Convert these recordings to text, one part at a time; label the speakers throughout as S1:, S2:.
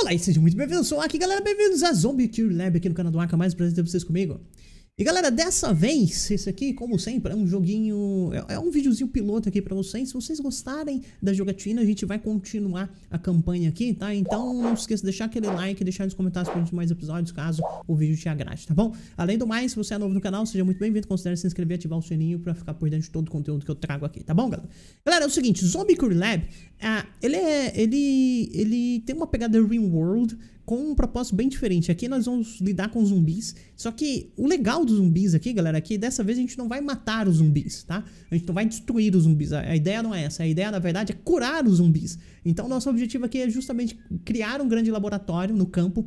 S1: Olá e sejam muito bem-vindos, sou aqui galera, bem-vindos a Zombie Kill Lab aqui no canal do Arca, mais um prazer ter vocês comigo e galera, dessa vez, esse aqui, como sempre, é um joguinho, é, é, um videozinho piloto aqui pra vocês. Se vocês gostarem da jogatina, a gente vai continuar a campanha aqui, tá? Então não esqueça de deixar aquele like, deixar nos comentários pra gente mais episódios, caso o vídeo te agrade, tá bom? Além do mais, se você é novo no canal, seja muito bem-vindo, considere se inscrever e ativar o sininho pra ficar por dentro de todo o conteúdo que eu trago aqui, tá bom, galera? Galera, é o seguinte, Zombie Curry Lab, ah, ele é, ele, ele tem uma pegada real world, com um propósito bem diferente. Aqui nós vamos lidar com zumbis, só que o legal dos zumbis aqui, galera, é que dessa vez a gente não vai matar os zumbis, tá? A gente não vai destruir os zumbis. A ideia não é essa. A ideia, na verdade, é curar os zumbis. Então, nosso objetivo aqui é justamente criar um grande laboratório no campo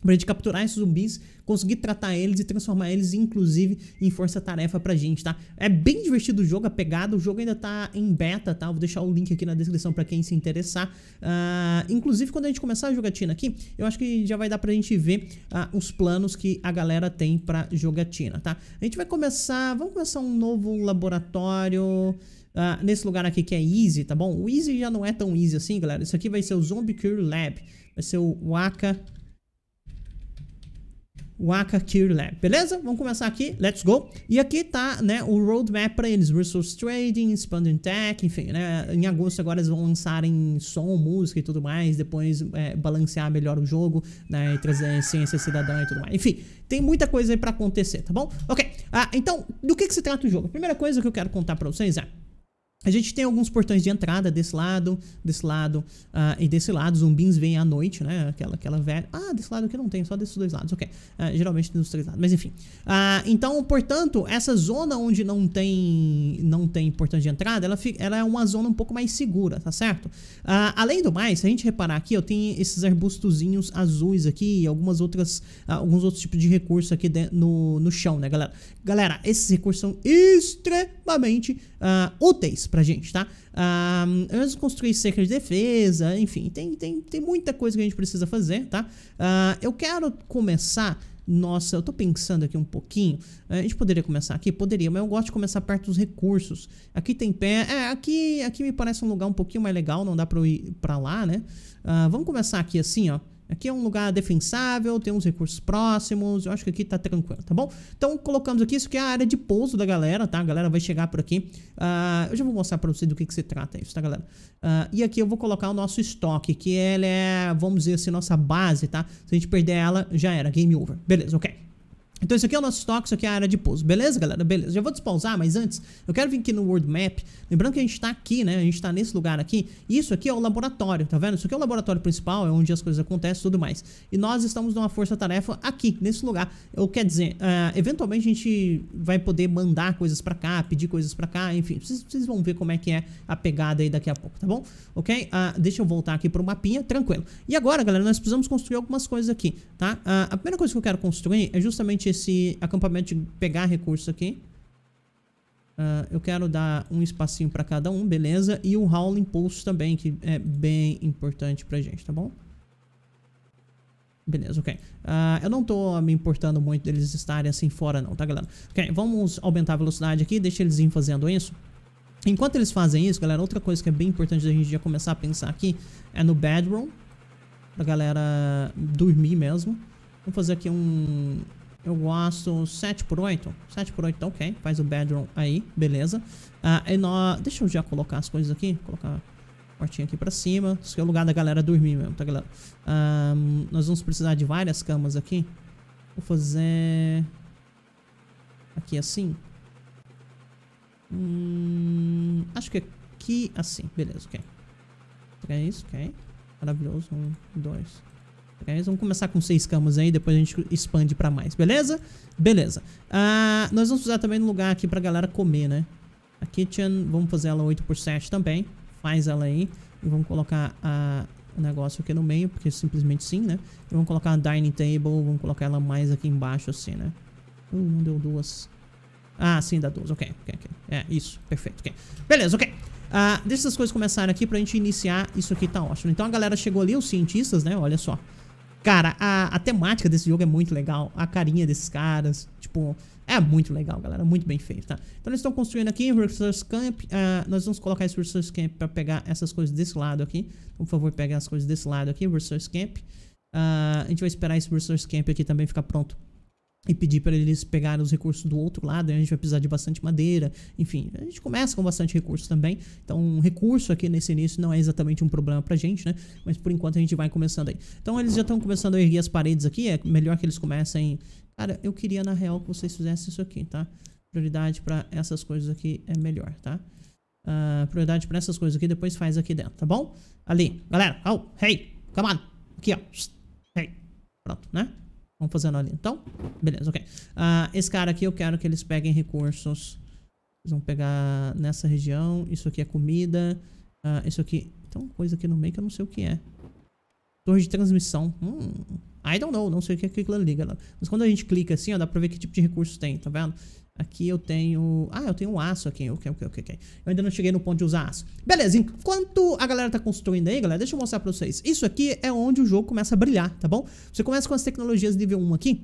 S1: Pra gente capturar esses zumbis, conseguir tratar eles e transformar eles, inclusive, em força-tarefa pra gente, tá? É bem divertido o jogo, a pegada, o jogo ainda tá em beta, tá? Vou deixar o link aqui na descrição pra quem se interessar. Uh, inclusive, quando a gente começar a jogatina aqui, eu acho que já vai dar pra gente ver uh, os planos que a galera tem pra jogatina, tá? A gente vai começar... Vamos começar um novo laboratório... Uh, nesse lugar aqui que é Easy, tá bom? O Easy já não é tão Easy assim, galera. Isso aqui vai ser o Zombie Cure Lab. Vai ser o Waka Waka Cure Lab, beleza? Vamos começar aqui, let's go. E aqui tá, né, o roadmap para eles, resource trading, expanding tech, enfim, né, em agosto agora eles vão lançar em som, música e tudo mais, depois é, balancear melhor o jogo, né, e trazer ciência cidadã e tudo mais. Enfim, tem muita coisa aí para acontecer, tá bom? Ok, ah, então, do que que se trata o jogo? A primeira coisa que eu quero contar para vocês é a gente tem alguns portões de entrada desse lado, desse lado uh, e desse lado. Zumbins vêm à noite, né? Aquela, aquela velha. Ah, desse lado aqui não tem, só desses dois lados. Ok. Uh, geralmente tem dos três lados, mas enfim. Uh, então, portanto, essa zona onde não tem não tem portão de entrada, ela, fica, ela é uma zona um pouco mais segura, tá certo? além do mais, se a gente reparar aqui, eu tenho esses arbustozinhos azuis aqui e algumas outras, alguns outros tipos de recursos aqui de, no, no chão, né, galera? Galera, esses recursos são extremamente úteis pra gente, tá? Ah, antes de construir cerca de defesa, enfim, tem, tem, tem muita coisa que a gente precisa fazer, tá? Ah, eu quero começar nossa, eu tô pensando aqui um pouquinho. A gente poderia começar aqui? Poderia, mas eu gosto de começar perto dos recursos. Aqui tem pé. É, aqui, aqui me parece um lugar um pouquinho mais legal, não dá pra eu ir pra lá, né? Uh, vamos começar aqui assim, ó. Aqui é um lugar defensável, tem uns recursos próximos, eu acho que aqui tá tranquilo, tá bom? Então colocamos aqui, isso aqui é a área de pouso da galera, tá? A galera vai chegar por aqui. Uh, eu já vou mostrar pra vocês do que que se trata isso, tá galera? Uh, e aqui eu vou colocar o nosso estoque, que ele é, vamos dizer assim, nossa base, tá? Se a gente perder ela, já era, game over. Beleza, ok. Então isso aqui é o nosso estoque, isso aqui é a área de pouso. Beleza, galera? Beleza. Já vou despausar, mas antes, eu quero vir aqui no World Map. Lembrando que a gente está aqui, né? A gente está nesse lugar aqui. Isso aqui é o laboratório, tá vendo? Isso aqui é o laboratório principal, é onde as coisas acontecem e tudo mais. E nós estamos numa força-tarefa aqui, nesse lugar. Ou quer dizer, uh, eventualmente a gente vai poder mandar coisas para cá, pedir coisas para cá, enfim. Vocês, vão ver como é que é a pegada aí daqui a pouco, tá bom? Ok? Uh, deixa eu voltar aqui pro mapinha, tranquilo. E agora, galera, nós precisamos construir algumas coisas aqui, tá? Uh, a primeira coisa que eu quero construir é justamente realmente esse acampamento de pegar recurso aqui. Uh, eu quero dar um espacinho para cada um, beleza? E o Howling Pulse também, que é bem importante pra gente, tá bom? Beleza, ok. Uh, eu não tô me importando muito deles estarem assim fora não, tá galera? Ok, vamos aumentar a velocidade aqui, deixa eles irem fazendo isso. Enquanto eles fazem isso, galera, outra coisa que é bem importante da gente já começar a pensar aqui é no bedroom. Pra galera dormir mesmo. Vamos fazer aqui um, eu gosto 7 por 8. 7 por 8 tá ok. Faz o bedroom aí. Beleza. Ah, e nós... Deixa eu já colocar as coisas aqui. Colocar a portinha aqui pra cima. Isso aqui é o lugar da galera dormir mesmo, tá, galera? Ah, nós vamos precisar de várias camas aqui. Vou fazer... Aqui assim. Hum, acho que aqui assim. Beleza, ok. Três, ok. Maravilhoso. Um, dois, Okay? É, vamos começar com seis camas aí, depois a gente expande pra mais, beleza? Beleza. Ah, nós vamos usar também um lugar aqui pra galera comer, né? A kitchen, vamos fazer ela 8 por 7 também. Faz ela aí. E vamos colocar a, o negócio aqui no meio, porque simplesmente sim, né? E vamos colocar a dining table, vamos colocar ela mais aqui embaixo assim, né? Uh, não deu duas. Ah, sim, dá duas. Ok, ok, ok. É, isso. Perfeito, ok. Beleza, ok. Uh, deixa essas coisas começarem aqui pra gente iniciar. Isso aqui tá ótimo. Então a galera chegou ali, os cientistas, né? Olha só. Cara, a, a temática desse jogo é muito legal. A carinha desses caras, tipo, é muito legal, galera. Muito bem feito, tá? Então eles estão construindo aqui Resource Camp. Uh, nós vamos colocar esse Resource Camp pra pegar essas coisas desse lado aqui. Então, por favor, pegue as coisas desse lado aqui, Resource Camp. Uh, a gente vai esperar esse Resource Camp aqui também ficar pronto e pedir para eles pegarem os recursos do outro lado, a gente vai precisar de bastante madeira, enfim, a gente começa com bastante recurso também, então um recurso aqui nesse início não é exatamente um problema para gente, né, mas por enquanto a gente vai começando aí. Então eles já estão começando a erguer as paredes aqui, é melhor que eles comecem... Cara, eu queria na real que vocês fizessem isso aqui, tá? Prioridade para essas coisas aqui é melhor, tá? Uh, prioridade para essas coisas aqui, depois faz aqui dentro, tá bom? Ali, galera, oh, hey, come on, aqui ó, hey, pronto, né? Vamos fazendo ali então? Beleza, ok. Uh, esse cara aqui eu quero que eles peguem recursos. Eles vão pegar nessa região. Isso aqui é comida. Uh, isso aqui... Tem uma coisa aqui no meio que eu não sei o que é. Torre de transmissão. Hum, I don't know. Não sei o que é aquilo ali, galera. Mas quando a gente clica assim, ó, dá pra ver que tipo de recurso tem, tá vendo? Aqui eu tenho... Ah, eu tenho um aço aqui. Ok, ok, ok, ok. Eu ainda não cheguei no ponto de usar aço. Beleza, enquanto a galera tá construindo aí, galera, deixa eu mostrar pra vocês. Isso aqui é onde o jogo começa a brilhar, tá bom? Você começa com as tecnologias nível 1 aqui.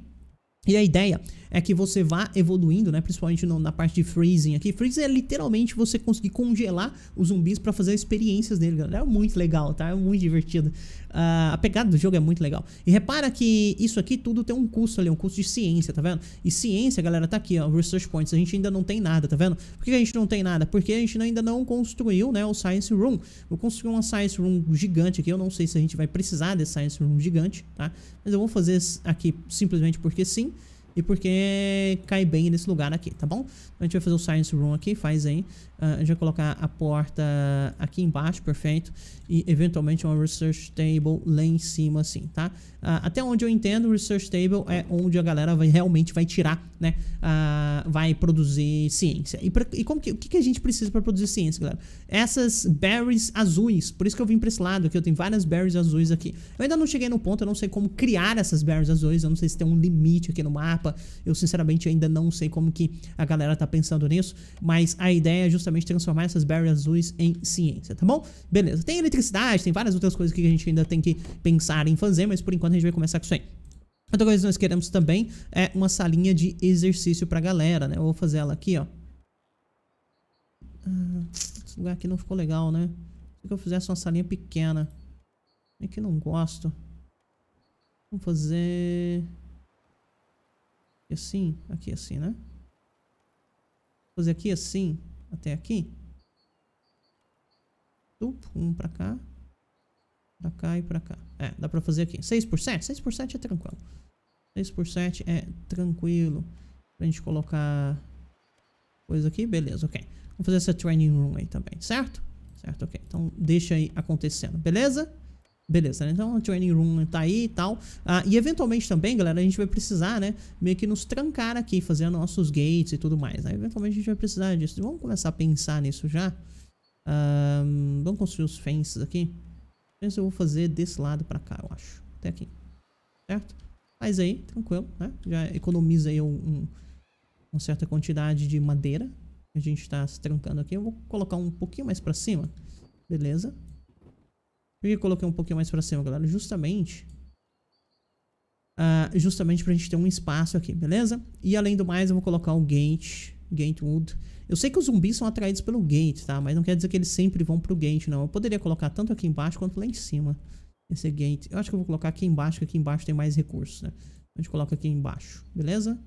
S1: E a ideia é que você vá evoluindo, né? Principalmente no, na parte de freezing aqui. Freezing é literalmente você conseguir congelar os zumbis para fazer experiências nele, galera. É muito legal, tá? É muito divertido. Uh, a pegada do jogo é muito legal. E repara que isso aqui tudo tem um custo ali, um custo de ciência, tá vendo? E ciência, galera, tá aqui, ó. Research Points. A gente ainda não tem nada, tá vendo? Por que a gente não tem nada? Porque a gente ainda não construiu, né? O Science Room. Vou construir uma Science Room gigante aqui. Eu não sei se a gente vai precisar desse Science Room gigante, tá? Mas eu vou fazer aqui simplesmente porque sim. E porque cai bem nesse lugar aqui, tá bom? Então, a gente vai fazer o Science Room aqui, faz aí. Ah, a gente vai colocar a porta aqui embaixo, perfeito, e eventualmente uma Research Table lá em cima, assim, tá? Ah, até onde eu entendo, Research Table é onde a galera vai, realmente vai tirar, né? Uh, vai produzir ciência. E, pra, e como que, o que, que a gente precisa para produzir ciência, galera? Essas berries azuis, por isso que eu vim para esse lado aqui, eu tenho várias berries azuis aqui. Eu ainda não cheguei no ponto, eu não sei como criar essas berries azuis, eu não sei se tem um limite aqui no mapa, eu sinceramente ainda não sei como que a galera tá pensando nisso, mas a ideia é justamente transformar essas barreiras azuis em ciência, tá bom? Beleza, tem eletricidade, tem várias outras coisas que a gente ainda tem que pensar em fazer, mas por enquanto a gente vai começar com isso aí. Outra coisa que nós queremos também é uma salinha de exercício pra galera, né? Eu vou fazer ela aqui, ó. Ah, esse lugar aqui não ficou legal, né? Se eu fizesse uma salinha pequena. É que não gosto. Vamos fazer... Aqui assim? Aqui assim, né? Vou fazer aqui assim até aqui. Um pra cá. Pra cá e pra cá. É, dá pra fazer aqui. 6 por 7? 6 por 7 é tranquilo. 6 por 7 é tranquilo. Pra gente colocar coisa aqui. Beleza, ok. Vamos fazer essa training room aí também, certo? Certo, ok. Então deixa aí acontecendo, beleza? Beleza, né? então o training room tá aí e tal. Ah, e eventualmente também, galera, a gente vai precisar, né? Meio que nos trancar aqui, fazer nossos gates e tudo mais, né? Eventualmente a gente vai precisar disso. Vamos começar a pensar nisso já. vamos construir os fences aqui. Fences eu vou fazer desse lado pra cá, eu acho. Até aqui. Certo? mas aí, tranquilo, né? Já economiza aí um, um uma certa quantidade de madeira. A gente tá se trancando aqui. Eu vou colocar um pouquinho mais pra cima. Beleza. Por que eu coloquei um pouquinho mais pra cima, galera? Justamente... Uh, justamente pra gente ter um espaço aqui, beleza? E além do mais, eu vou colocar o um gate, gatewood. Eu sei que os zumbis são atraídos pelo gate, tá? Mas não quer dizer que eles sempre vão pro gate, não. Eu poderia colocar tanto aqui embaixo quanto lá em cima. Esse gate. Eu acho que eu vou colocar aqui embaixo, porque aqui embaixo tem mais recursos, né? A gente coloca aqui embaixo, beleza?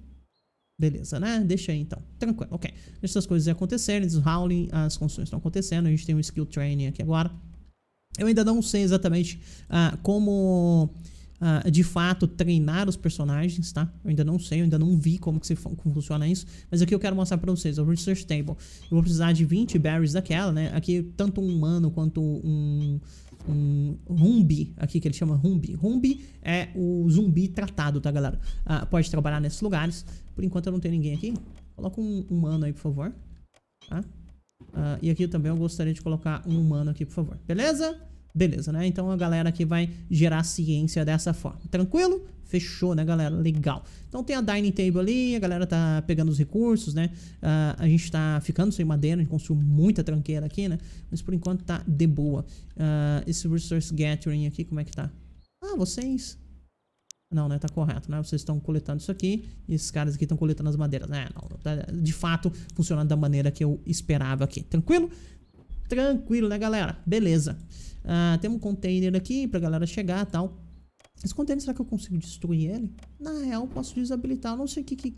S1: Beleza, né? Deixa aí então. Tranquilo, ok. Deixa essas coisas acontecerem, os howling, as construções estão acontecendo. A gente tem um skill training aqui agora. Eu ainda não sei exatamente ah, como ah, de fato treinar os personagens, tá? Eu ainda não sei, eu ainda não vi como que se, como funciona isso, mas aqui eu quero mostrar pra vocês, é o Research Table. Eu vou precisar de 20 berries daquela, né? Aqui tanto um humano quanto um um rumbi aqui que ele chama rumbi. Rumbi é o zumbi tratado, tá, galera? Ah, pode trabalhar nesses lugares. Por enquanto eu não tenho ninguém aqui. Coloca um humano aí, por favor. Tá? Uh, e aqui também eu gostaria de colocar um humano aqui, por favor. Beleza? Beleza, né? Então a galera aqui vai gerar ciência dessa forma. Tranquilo? Fechou, né, galera? Legal. Então tem a dining table ali, a galera tá pegando os recursos, né? Uh, a gente tá ficando sem madeira, a gente construiu muita tranqueira aqui, né? Mas por enquanto tá de boa. Uh, esse resource gathering aqui, como é que tá? Ah, vocês não, né? Tá correto, né? Vocês estão coletando isso aqui e esses caras aqui estão coletando as madeiras. É, não, tá de fato funcionando da maneira que eu esperava aqui. Tranquilo? Tranquilo, né, galera? Beleza. Ah, tem um container aqui pra galera chegar e tal. Esse container, será que eu consigo destruir ele? Na real, posso desabilitar. Eu não sei o que, que...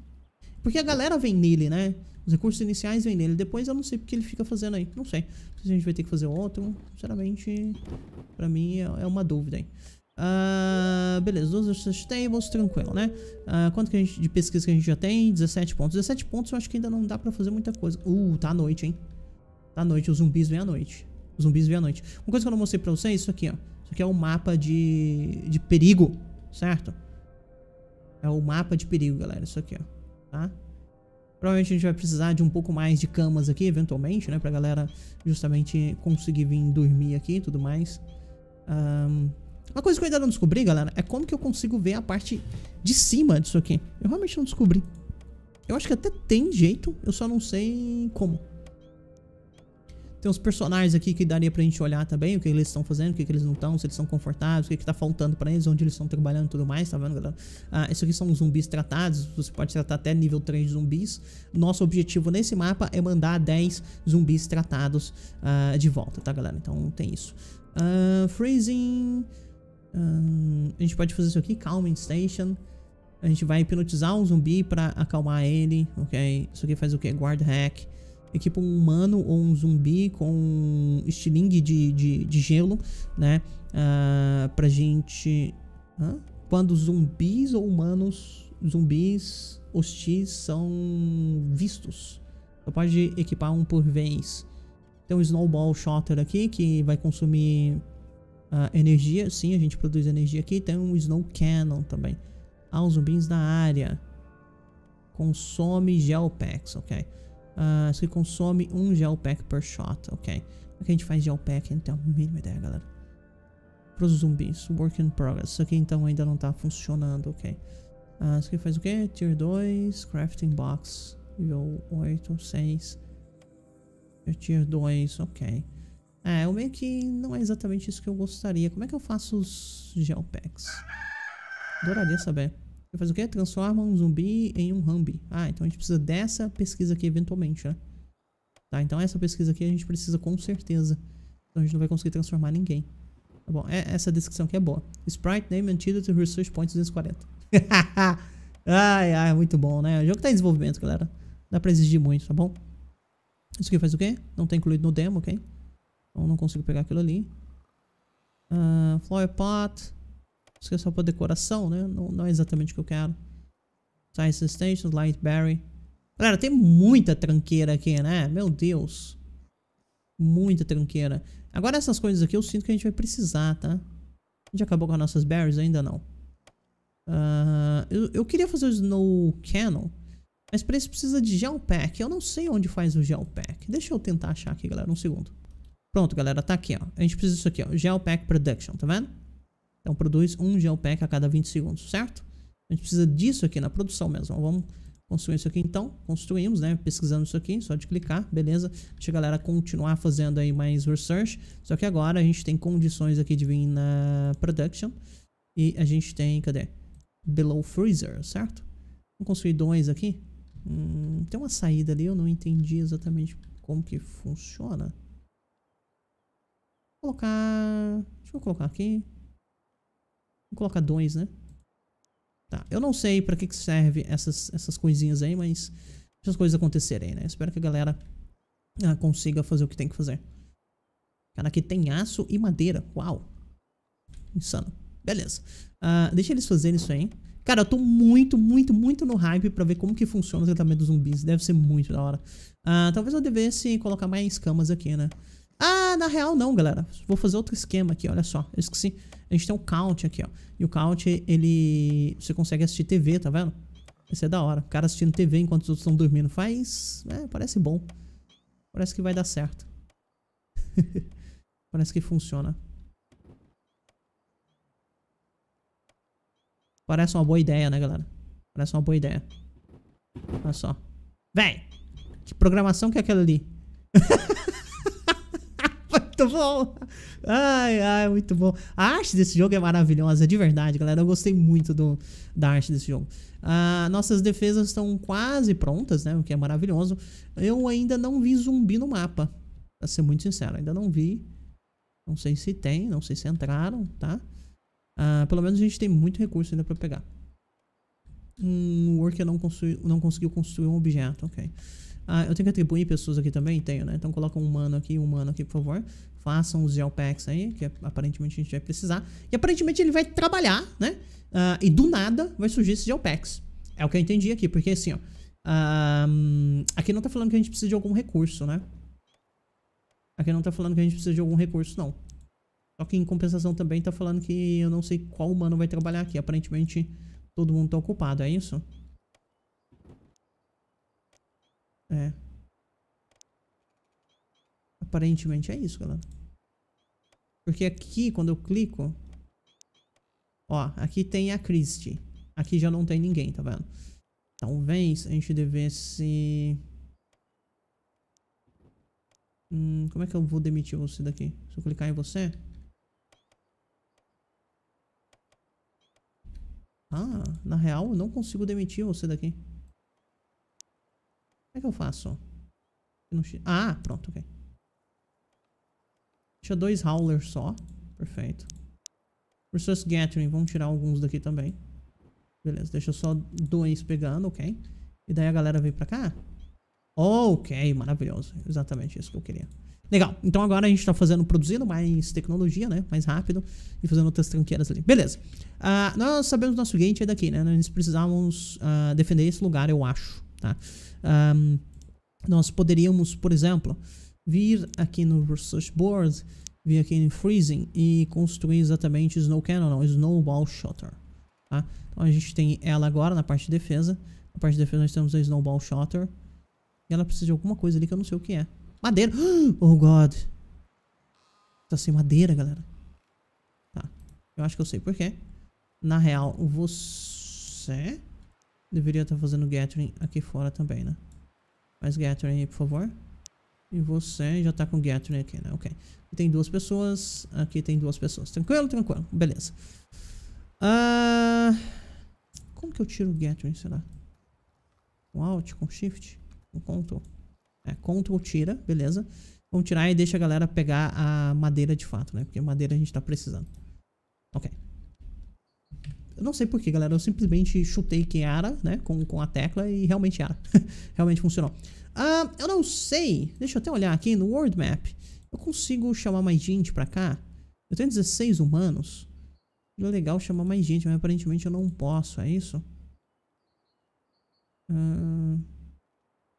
S1: Porque a galera vem nele, né? Os recursos iniciais vêm nele. Depois eu não sei porque ele fica fazendo aí. Não sei. Se a gente vai ter que fazer outro. Sinceramente, pra mim é, é uma dúvida aí. Uh, beleza, os research tables, tranquilo, né? Uh, quanto que a gente, de pesquisa que a gente já tem? 17 pontos. 17 pontos eu acho que ainda não dá pra fazer muita coisa. Uh, tá à noite, hein? Tá à noite, os zumbis vêm à noite. Os zumbis vêm à noite. Uma coisa que eu não mostrei pra vocês é isso aqui, ó. Isso aqui é o um mapa de, de perigo, certo? É o mapa de perigo, galera, isso aqui, ó. Tá? Provavelmente a gente vai precisar de um pouco mais de camas aqui, eventualmente, né? Pra galera justamente conseguir vir dormir aqui e tudo mais. Ahn... Um, uma coisa que eu ainda não descobri, galera, é como que eu consigo ver a parte de cima disso aqui. Eu realmente não descobri. Eu acho que até tem jeito, eu só não sei como. Tem uns personagens aqui que daria pra gente olhar também, o que eles estão fazendo, o que, que eles não estão, se eles são confortáveis, o que, que tá faltando pra eles, onde eles estão trabalhando e tudo mais, tá vendo, galera? Ah, isso aqui são zumbis tratados, você pode tratar até nível 3 de zumbis. Nosso objetivo nesse mapa é mandar 10 zumbis tratados ah, de volta, tá, galera? Então tem isso. Ah, freezing a gente pode fazer isso aqui, Calming Station. A gente vai hipnotizar um zumbi pra acalmar ele, ok? Isso aqui faz o que? Guard Hack. Equipa um humano ou um zumbi com um estilingue de, de, de gelo, né? Uh, pra gente... Hã? Quando zumbis ou humanos, zumbis hostis são vistos. Só pode equipar um por vez. Tem um Snowball Shotter aqui que vai consumir uh, energia. Sim, a gente produz energia aqui. Tem um Snow Cannon também. Ah, os zumbis da área. Consome Gelpacks, ok. Uh, ah, aqui consome um Gelpack per shot, ok. Aqui a gente faz Gelpack, então tem mínima ideia, galera. Para os zumbis, Work in Progress. Isso aqui então ainda não está funcionando, ok. Uh, isso aqui faz o quê? Tier 2, Crafting Box, nível 8, 6. É tier 2, ok. É, eu meio que não é exatamente isso que eu gostaria. Como é que eu faço os packs? Adoraria saber. Eu faço o quê? Transforma um zumbi em um Rambi. Ah, então a gente precisa dessa pesquisa aqui eventualmente, né? Tá, então essa pesquisa aqui a gente precisa com certeza. Então a gente não vai conseguir transformar ninguém. Tá bom, é, essa descrição aqui é boa. Sprite Name Antidote Research Point 240. ai, ai, muito bom, né? O jogo tá em desenvolvimento, galera. Dá pra exigir muito, tá bom? Isso aqui faz o quê? Não tá incluído no demo, ok? Então não consigo pegar aquilo ali. Uh, flower pot. Isso aqui é só para decoração, né? Não, não, é exatamente o que eu quero. Science Station, berry, Galera, tem muita tranqueira aqui, né? Meu Deus. Muita tranqueira. Agora essas coisas aqui eu sinto que a gente vai precisar, tá? A gente acabou com as nossas berries? Ainda não. Uh, eu, eu, queria fazer o Snow Cannon. Mas para isso precisa de Gel Pack. Eu não sei onde faz o Gel Pack. Deixa eu tentar achar aqui, galera. Um segundo. Pronto, galera, tá aqui, ó. A gente precisa disso aqui, ó. Gelpack Production, tá vendo? Então produz um gelpack a cada 20 segundos, certo? A gente precisa disso aqui na produção mesmo. Vamos construir isso aqui então. Construímos, né? Pesquisando isso aqui, só de clicar, beleza. Deixa a galera continuar fazendo aí mais research. Só que agora a gente tem condições aqui de vir na production. E a gente tem, cadê? Below freezer, certo? Vamos construir dois aqui. Hum, tem uma saída ali, eu não entendi exatamente como que funciona colocar... Deixa eu colocar aqui. Vou colocar dois, né? Tá, eu não sei pra que, que serve essas, essas coisinhas aí, mas... Essas coisas acontecerem, né? Espero que a galera ah, consiga fazer o que tem que fazer. Cara, aqui tem aço e madeira. Uau. Insano. Beleza. Uh, deixa eles fazerem isso aí. Cara, eu tô muito, muito, muito no hype pra ver como que funciona o tratamento dos zumbis. Deve ser muito da hora. Uh, talvez eu devesse colocar mais camas aqui, né? Ah, na real não, galera. Vou fazer outro esquema aqui, olha só. Eu esqueci. A gente tem um count aqui, ó. E o count, ele... Você consegue assistir TV, tá vendo? Isso é da hora. O cara assistindo TV enquanto os outros estão dormindo. Faz... É, parece bom. Parece que vai dar certo. parece que funciona. Parece uma boa ideia, né, galera? Parece uma boa ideia. Olha só. Véi! Que programação que é aquela ali? muito bom. Ai, ai, muito bom. A arte desse jogo é maravilhosa, de verdade, galera. Eu gostei muito do, da arte desse jogo. Ah, nossas defesas estão quase prontas, né? O que é maravilhoso. Eu ainda não vi zumbi no mapa. Pra ser muito sincero, ainda não vi. Não sei se tem, não sei se entraram, tá? Ah, pelo menos a gente tem muito recurso ainda pra pegar. Um worker não, construi, não conseguiu construir um objeto, ok. Ah, eu tenho que atribuir pessoas aqui também? Tenho, né? Então coloca um humano aqui um humano aqui, por favor. Façam os geopacks aí, que é, aparentemente a gente vai precisar. E aparentemente ele vai trabalhar, né? Ah, e do nada vai surgir esses geopacks. É o que eu entendi aqui, porque assim, ó. aqui não tá falando que a gente precisa de algum recurso, né? Aqui não tá falando que a gente precisa de algum recurso, não. Só que em compensação também tá falando que eu não sei qual humano vai trabalhar aqui. Aparentemente todo mundo tá ocupado, é isso? É. Aparentemente é isso, galera. Porque aqui, quando eu clico... Ó, aqui tem a Christie. Aqui já não tem ninguém, tá vendo? Talvez a gente devesse... Hum, como é que eu vou demitir você daqui? Se eu clicar em você... Ah, na real eu não consigo demitir você daqui é que eu faço? Ah, pronto, ok. Deixa dois Howlers só. Perfeito. Resource Gathering, vamos tirar alguns daqui também. Beleza, deixa só dois pegando, ok. E daí a galera vem pra cá. Ok, maravilhoso. Exatamente isso que eu queria. Legal, então agora a gente tá fazendo, produzindo mais tecnologia, né, mais rápido e fazendo outras tranqueiras ali. Beleza, uh, nós sabemos nosso gate é daqui, né, nós precisávamos uh, defender esse lugar, eu acho. Tá? Um, nós poderíamos, por exemplo, vir aqui no Research Board, vir aqui em Freezing e construir exatamente Snow Cannon, não, Snowball Shotter. Tá? Então a gente tem ela agora na parte de defesa. Na parte de defesa nós temos a Snowball Shotter. E ela precisa de alguma coisa ali que eu não sei o que é. Madeira! Oh, God! Tá sem madeira, galera. Tá. Eu acho que eu sei por quê. Na real, você... Deveria estar tá fazendo Gathering aqui fora também, né? Faz Gathering aí, por favor. E você já tá com Gathering aqui, né? Ok. Aqui tem duas pessoas. Aqui tem duas pessoas. Tranquilo? Tranquilo. Beleza. Ah, como que eu tiro o Gathering, será? Com Alt? Com Shift? Com Ctrl? É, Ctrl tira. Beleza. Vamos tirar e deixa a galera pegar a madeira de fato, né? Porque madeira a gente tá precisando. Ok. Eu não sei porquê, galera. Eu simplesmente chutei que era, né? Com, com a tecla e realmente era. realmente funcionou. Ah, eu não sei. Deixa eu até olhar aqui no World Map. Eu consigo chamar mais gente pra cá? Eu tenho 16 humanos. É legal chamar mais gente, mas aparentemente eu não posso, é isso? Ah,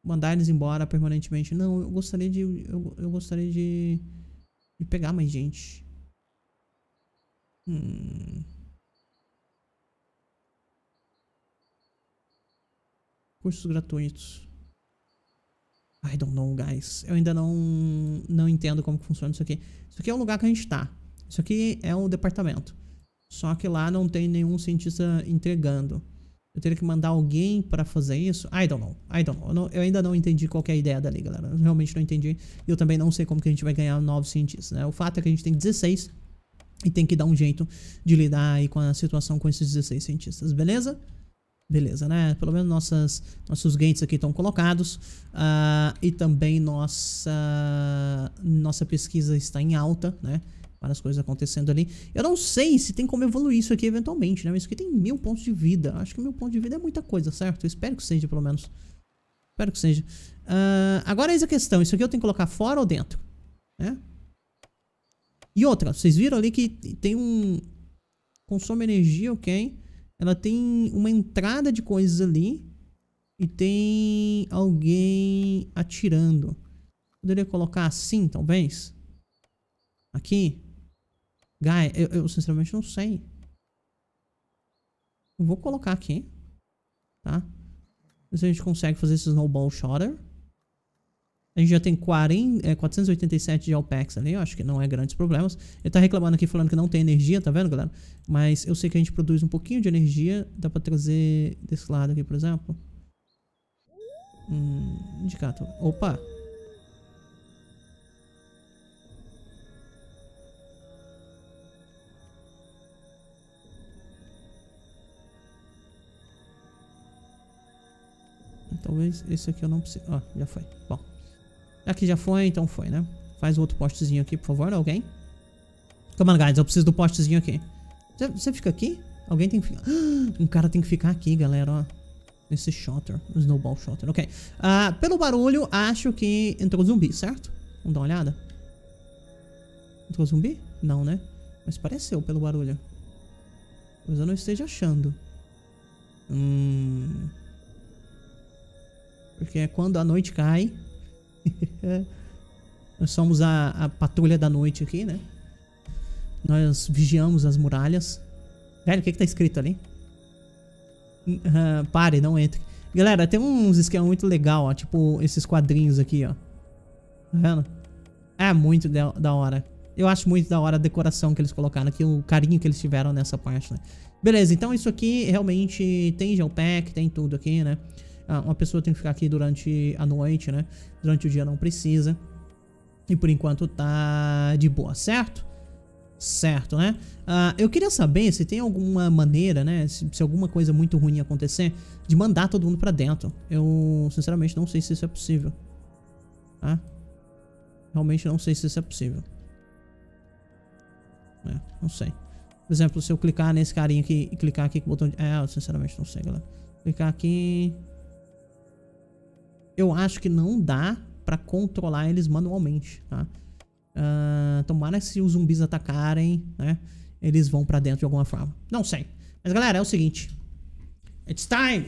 S1: mandar eles embora permanentemente. Não, eu gostaria de... Eu, eu gostaria de... De pegar mais gente. Hum... Cursos gratuitos. I don't know, guys. Eu ainda não, não entendo como que funciona isso aqui. Isso aqui é o lugar que a gente tá. Isso aqui é um departamento. Só que lá não tem nenhum cientista entregando. Eu teria que mandar alguém para fazer isso? I don't know. I don't know. Eu, não, eu ainda não entendi qual é a ideia dali, galera. Eu realmente não entendi. E eu também não sei como que a gente vai ganhar novos cientistas, né? O fato é que a gente tem 16 e tem que dar um jeito de lidar aí com a situação com esses 16 cientistas, beleza? Beleza, né? Pelo menos nossas, nossos gates aqui estão colocados. Uh, e também nossa, nossa pesquisa está em alta, né? Várias coisas acontecendo ali. Eu não sei se tem como evoluir isso aqui eventualmente, né? Mas isso aqui tem mil pontos de vida. Acho que mil pontos de vida é muita coisa, certo? Eu espero que seja, pelo menos. Espero que seja. Uh, agora é a questão. Isso aqui eu tenho que colocar fora ou dentro? Né? E outra, vocês viram ali que tem um... Consome energia, ok. Ela tem uma entrada de coisas ali. E tem alguém atirando. Poderia colocar assim, talvez? Aqui? Guy, eu, eu sinceramente não sei. Eu vou colocar aqui. Tá? Ver se a gente consegue fazer esse snowball shotter. A gente já tem 40, é, 487 de Alpex ali, eu acho que não é grandes problemas. Ele tá reclamando aqui, falando que não tem energia, tá vendo, galera? Mas eu sei que a gente produz um pouquinho de energia, dá pra trazer desse lado aqui, por exemplo. Hum, indicato. Opa! Talvez esse aqui eu não preciso. Ó, ah, já foi. Bom. Aqui já foi, então foi, né? Faz outro postezinho aqui, por favor, alguém. Come on, guys, eu preciso do postezinho aqui. Você fica aqui? Alguém tem que ficar... Um cara tem que ficar aqui, galera, ó. Esse shotter, snowball shotter, ok. Uh, pelo barulho, acho que entrou zumbi, certo? Vamos dar uma olhada. Entrou zumbi? Não, né? Mas pareceu pelo barulho. Mas eu não esteja achando. Hum... Porque quando a noite cai, Nós somos a, a, patrulha da noite aqui, né? Nós vigiamos as muralhas. Velho, o que, que tá escrito ali? Uh, pare, não entre. Galera, tem uns esquemas muito legal, ó. Tipo, esses quadrinhos aqui, ó. Tá vendo? É muito da, da hora. Eu acho muito da hora a decoração que eles colocaram aqui, o carinho que eles tiveram nessa parte, né? Beleza, então isso aqui realmente tem pack, tem tudo aqui, né? Ah, uma pessoa tem que ficar aqui durante a noite, né? Durante o dia não precisa. E por enquanto tá de boa, certo? Certo, né? Ah, eu queria saber se tem alguma maneira, né? Se, se, alguma coisa muito ruim acontecer, de mandar todo mundo pra dentro. Eu, sinceramente, não sei se isso é possível. Tá? Realmente não sei se isso é possível. É, não sei. Por exemplo, se eu clicar nesse carinha aqui e clicar aqui com o botão de... É, eu sinceramente não sei, galera. Clicar aqui eu acho que não dá para controlar eles manualmente, tá? Uh, tomara se os zumbis atacarem, né? Eles vão para dentro de alguma forma. Não sei. Mas, galera, é o seguinte. It's time!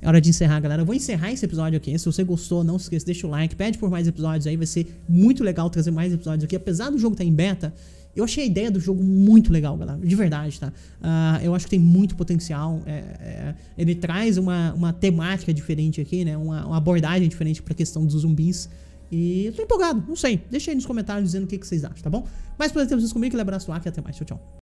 S1: É hora de encerrar, galera. Eu vou encerrar esse episódio aqui. Se você gostou, não se esqueça, deixa o like, pede por mais episódios aí. Vai ser muito legal trazer mais episódios aqui. Apesar do jogo estar tá em beta, eu achei a ideia do jogo muito legal, galera. De verdade, tá? Uh, eu acho que tem muito potencial. É, é, ele traz uma, uma temática diferente aqui, né? Uma, uma abordagem diferente pra questão dos zumbis. E eu tô empolgado, não sei. Deixa aí nos comentários dizendo o que, que vocês acham, tá bom? Mais prazer ter vocês comigo. Aquele abraço, lá, e até mais. Tchau, tchau.